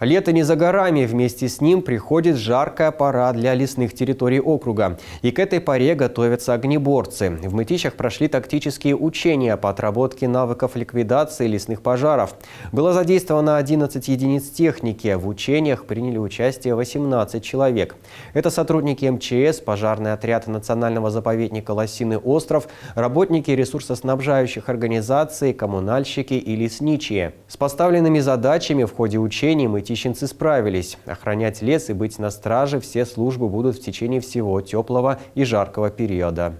Лето не за горами, вместе с ним приходит жаркая пора для лесных территорий округа. И к этой поре готовятся огнеборцы. В Мытищах прошли тактические учения по отработке навыков ликвидации лесных пожаров. Было задействовано 11 единиц техники. В учениях приняли участие 18 человек. Это сотрудники МЧС, пожарный отряд национального заповедника Лосиный остров, работники ресурсоснабжающих организаций, коммунальщики и лесничие. С поставленными задачами в ходе учений мы Тищенцы справились. Охранять лес и быть на страже все службы будут в течение всего теплого и жаркого периода.